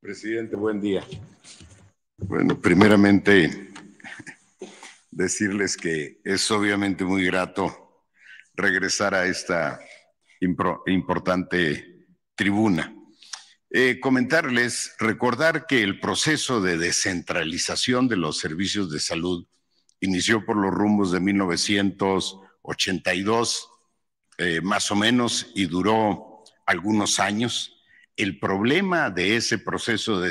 Presidente, buen día. Bueno, primeramente decirles que es obviamente muy grato regresar a esta importante tribuna. Eh, comentarles, recordar que el proceso de descentralización de los servicios de salud inició por los rumbos de 1982, eh, más o menos, y duró algunos años. El problema de ese proceso de,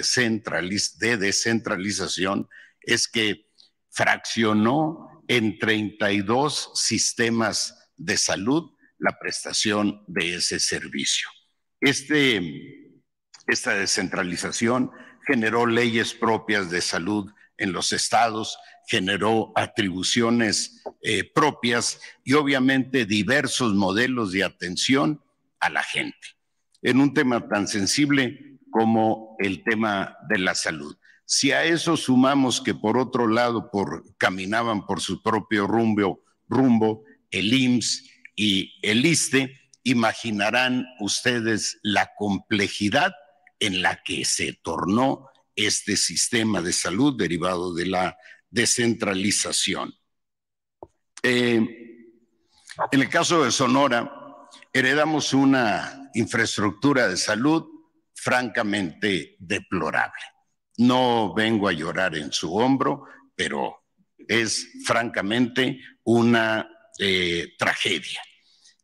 descentralización es que fraccionó en 32 sistemas de salud la prestación de ese servicio. Este, esta descentralización generó leyes propias de salud en los estados, generó atribuciones eh, propias y obviamente diversos modelos de atención a la gente en un tema tan sensible como el tema de la salud. Si a eso sumamos que por otro lado por, caminaban por su propio rumbo, rumbo el IMSS y el ISTE, imaginarán ustedes la complejidad en la que se tornó este sistema de salud derivado de la descentralización. Eh, en el caso de Sonora, heredamos una infraestructura de salud francamente deplorable. No vengo a llorar en su hombro, pero es francamente una eh, tragedia.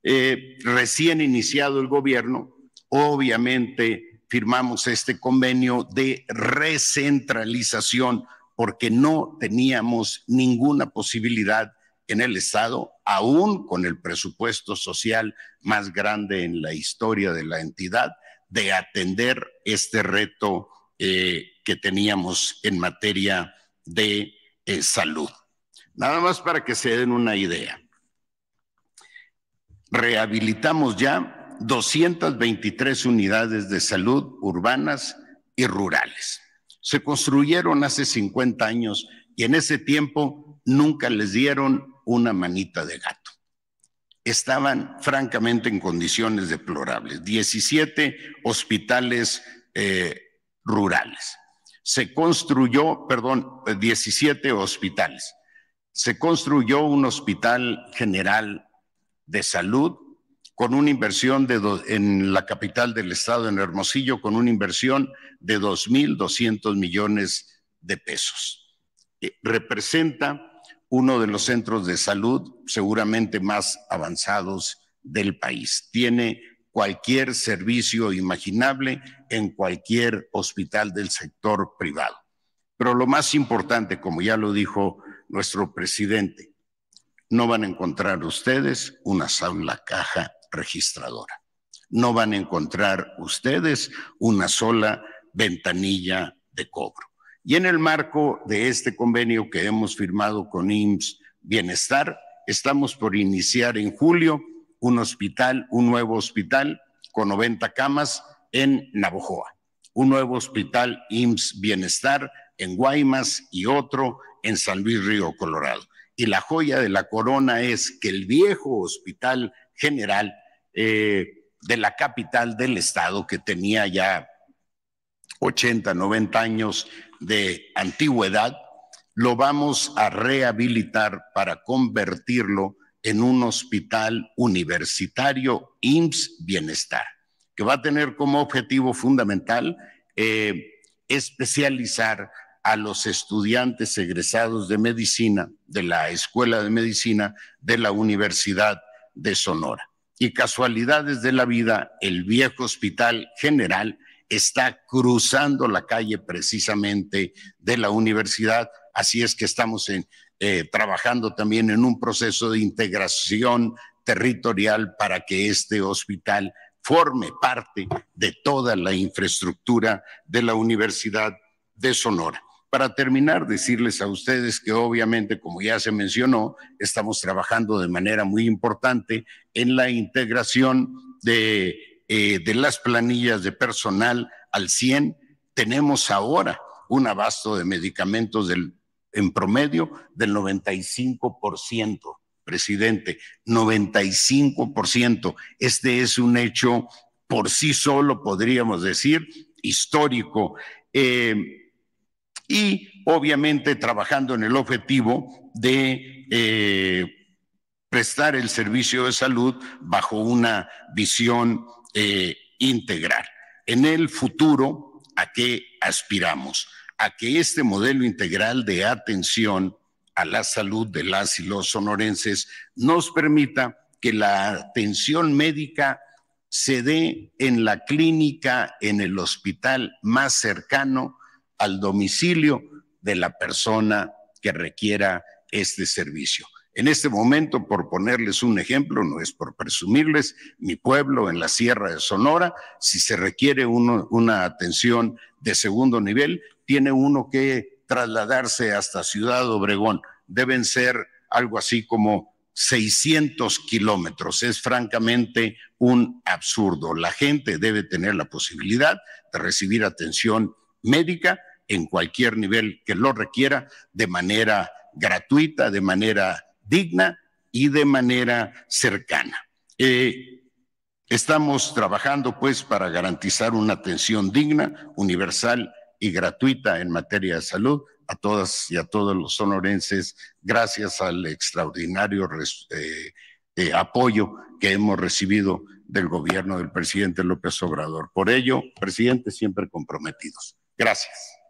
Eh, recién iniciado el gobierno, obviamente firmamos este convenio de recentralización porque no teníamos ninguna posibilidad en el Estado, aún con el presupuesto social más grande en la historia de la entidad, de atender este reto eh, que teníamos en materia de eh, salud. Nada más para que se den una idea. Rehabilitamos ya 223 unidades de salud urbanas y rurales. Se construyeron hace 50 años y en ese tiempo nunca les dieron una manita de gato. Estaban francamente en condiciones deplorables. 17 hospitales eh, rurales. Se construyó, perdón, 17 eh, hospitales. Se construyó un hospital general de salud con una inversión de en la capital del estado, en Hermosillo, con una inversión de 2.200 millones de pesos. Eh, representa uno de los centros de salud seguramente más avanzados del país. Tiene cualquier servicio imaginable en cualquier hospital del sector privado. Pero lo más importante, como ya lo dijo nuestro presidente, no van a encontrar ustedes una sola caja registradora. No van a encontrar ustedes una sola ventanilla de cobro. Y en el marco de este convenio que hemos firmado con IMSS Bienestar, estamos por iniciar en julio un hospital, un nuevo hospital con 90 camas en Navojoa, un nuevo hospital IMSS Bienestar en Guaymas y otro en San Luis Río Colorado. Y la joya de la corona es que el viejo hospital general eh, de la capital del estado, que tenía ya 80, 90 años de antigüedad, lo vamos a rehabilitar para convertirlo en un hospital universitario IMSS Bienestar, que va a tener como objetivo fundamental eh, especializar a los estudiantes egresados de medicina de la Escuela de Medicina de la Universidad de Sonora. Y casualidades de la vida, el viejo hospital general está cruzando la calle precisamente de la universidad, así es que estamos eh, trabajando también en un proceso de integración territorial para que este hospital forme parte de toda la infraestructura de la Universidad de Sonora. Para terminar, decirles a ustedes que obviamente, como ya se mencionó, estamos trabajando de manera muy importante en la integración de eh, de las planillas de personal al 100, tenemos ahora un abasto de medicamentos en promedio del 95%, presidente, 95%. Este es un hecho por sí solo, podríamos decir, histórico. Eh, y obviamente trabajando en el objetivo de eh, prestar el servicio de salud bajo una visión eh, integrar. En el futuro, ¿a qué aspiramos? A que este modelo integral de atención a la salud de las y los sonorenses nos permita que la atención médica se dé en la clínica, en el hospital más cercano al domicilio de la persona que requiera este servicio. En este momento, por ponerles un ejemplo, no es por presumirles, mi pueblo en la Sierra de Sonora, si se requiere una atención de segundo nivel, tiene uno que trasladarse hasta Ciudad Obregón. Deben ser algo así como 600 kilómetros. Es francamente un absurdo. La gente debe tener la posibilidad de recibir atención médica en cualquier nivel que lo requiera de manera gratuita, de manera digna y de manera cercana. Eh, estamos trabajando pues para garantizar una atención digna, universal y gratuita en materia de salud a todas y a todos los sonorenses gracias al extraordinario eh, eh, apoyo que hemos recibido del gobierno del presidente López Obrador. Por ello, presidente, siempre comprometidos. Gracias.